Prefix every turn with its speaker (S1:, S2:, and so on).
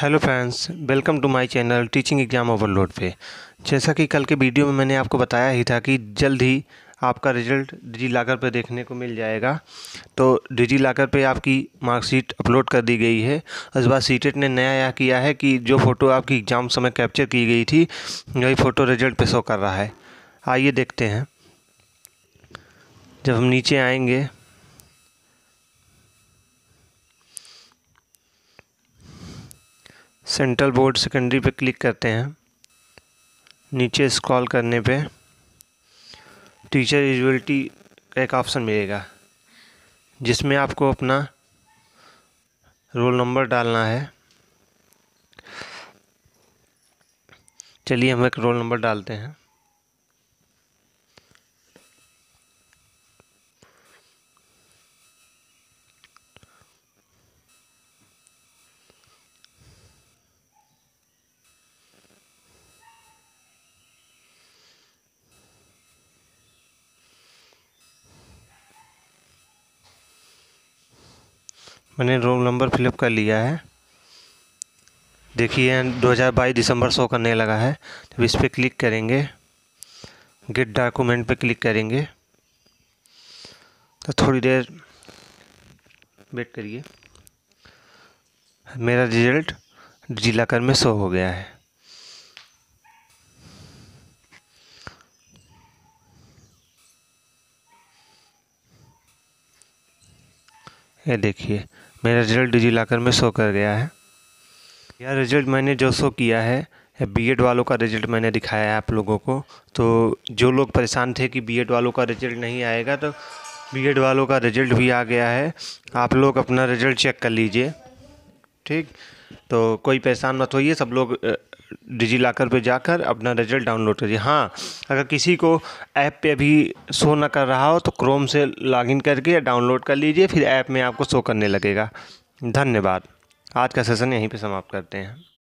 S1: hello friends welcome to my channel teaching exam overload पे जैसा कि कल के वीडियो में मैंने आपको बताया ही था कि जल्द ही आपका रिजल्ट डिजी लॉकर पर देखने को मिल जाएगा तो डिजी लॉकर पर आपकी मार्कशीट अपलोड कर दी गई है उस बार सीटेट e ने नया यह किया है कि जो फ़ोटो आपकी एग्ज़ाम समय कैप्चर की गई थी वही फ़ोटो रिजल्ट पे शो कर रहा है आइए देखते हैं जब हम नीचे आएँगे सेंट्रल बोर्ड सेकेंडरी पे क्लिक करते हैं नीचे स्क्रॉल करने पे टीचर एलिजिबिलिटी का एक ऑप्शन मिलेगा जिसमें आपको अपना रोल नंबर डालना है चलिए हम एक रोल नंबर डालते हैं मैंने रोल नंबर फिलअप कर लिया है देखिए 2022 दिसंबर शो करने लगा है जब इस पर क्लिक करेंगे गेट डॉक्यूमेंट पे क्लिक करेंगे तो थोड़ी देर वेट करिए मेरा रिजल्ट डिजी लॉकर में शो हो गया है ये देखिए मेरा रिज़ल्ट डिजी लॉकर में शो कर गया है यह रिज़ल्ट मैंने जो शो किया है बीएड वालों का रिज़ल्ट मैंने दिखाया है आप लोगों को तो जो लोग परेशान थे कि बीएड वालों का रिज़ल्ट नहीं आएगा तो बीएड वालों का रिज़ल्ट भी आ गया है आप लोग अपना रिज़ल्ट चेक कर लीजिए ठीक तो कोई परेशान मत होइए सब लोग डिजी लॉकर पर जाकर अपना रिजल्ट डाउनलोड करिए हाँ अगर किसी को ऐप पे अभी शो ना कर रहा हो तो क्रोम से लॉगिन करके डाउनलोड कर लीजिए फिर ऐप में आपको शो करने लगेगा धन्यवाद आज का सेशन यहीं पे समाप्त करते हैं